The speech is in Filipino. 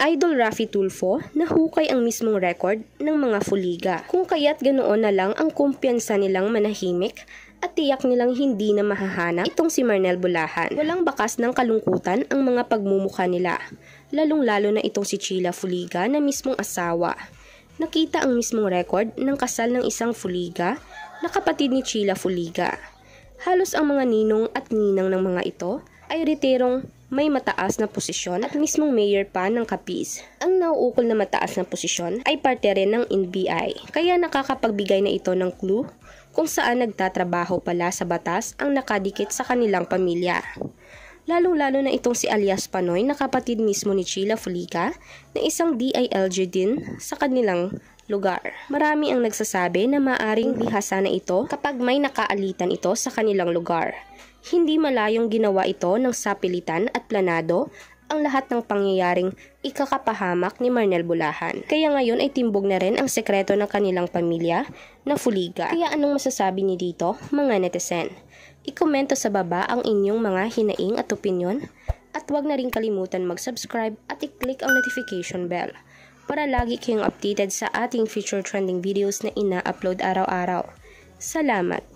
Idol Raffy Tulfo, nahukay ang mismong record ng mga fuliga. Kung kaya't ganoon na lang ang kumpiyansa nilang manahimik at tiyak nilang hindi na mahahanap itong si Marnel Bulahan. Walang bakas ng kalungkutan ang mga pagmumukha nila, lalong-lalo na itong si Chila Fuliga na mismong asawa. Nakita ang mismong record ng kasal ng isang Fuliga na kapatid ni Chila Fuliga. Halos ang mga ninong at ninang ng mga ito ay retirong may mataas na posisyon at mismong mayor pa ng Capiz. Ang nauukol na mataas na posisyon ay parte rin ng NBI, kaya nakakapagbigay na ito ng clue kung saan nagtatrabaho pala sa batas ang nakadikit sa kanilang pamilya lalong-lalo na itong si alias Panoy na kapatid mismo ni Sheila Fulica na isang DILG din sa kanilang lugar. Marami ang nagsasabi na maaring bihasa na ito kapag may nakaalitan ito sa kanilang lugar. Hindi malayong ginawa ito ng sapilitan at planado ang lahat ng pangyayaring ikakapahamak ni Marnel Bulahan. Kaya ngayon ay timbog na rin ang sekreto ng kanilang pamilya na Fuliga. Kaya anong masasabi ni dito, mga netizen? Ikomento sa baba ang inyong mga hinaing at opinyon at huwag na rin kalimutan mag-subscribe at i-click ang notification bell para lagi kayong updated sa ating future trending videos na ina-upload araw-araw. Salamat!